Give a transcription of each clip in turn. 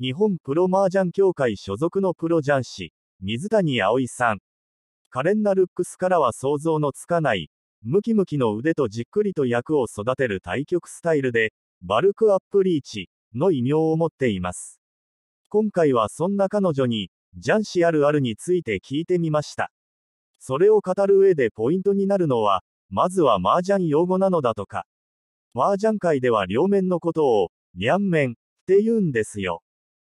日本プロ麻雀協会所属のプロ雀士、水谷葵さん。可憐なルックスからは想像のつかない、ムキムキの腕とじっくりと役を育てる対局スタイルで、バルクアップリーチの異名を持っています。今回はそんな彼女に、雀士あるあるについて聞いてみました。それを語る上でポイントになるのは、まずは麻雀用語なのだとか。麻雀界では両面のことを、両面って言うんですよ。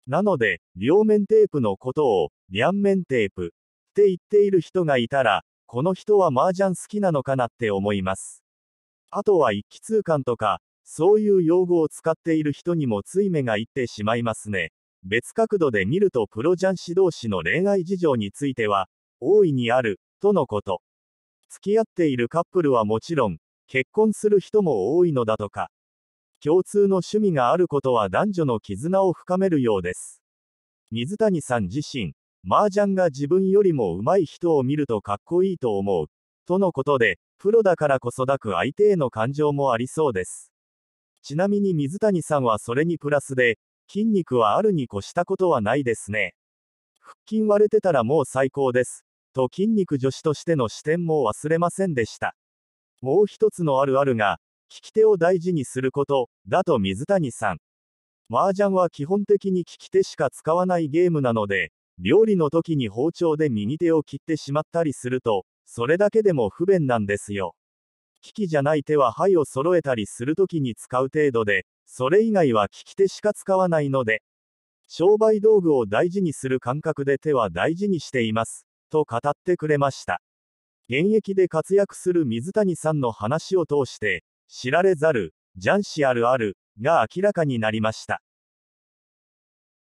なので、両面テープのことを、両面テープって言っている人がいたら、この人は麻雀好きなのかなって思います。あとは一気通貫とか、そういう用語を使っている人にもつい目がいってしまいますね。別角度で見るとプロ雀士同士の恋愛事情については、大いにある、とのこと。付き合っているカップルはもちろん、結婚する人も多いのだとか。共通の趣味があることは男女の絆を深めるようです。水谷さん自身、麻雀が自分よりも上手い人を見るとかっこいいと思う。とのことで、プロだからこそ抱く相手への感情もありそうです。ちなみに水谷さんはそれにプラスで、筋肉はあるに越したことはないですね。腹筋割れてたらもう最高です。と筋肉女子としての視点も忘れませんでした。もう一つのあるあるが、聞き手を大事にすること、だと水谷さん。麻雀は基本的に利き手しか使わないゲームなので、料理の時に包丁で右手を切ってしまったりすると、それだけでも不便なんですよ。利きじゃない手は牌を揃えたりする時に使う程度で、それ以外は利き手しか使わないので、商売道具を大事にする感覚で手は大事にしています、と語ってくれました。現役で活躍する水谷さんの話を通して、知られざる、ジャンシアルある、が明らかになりました。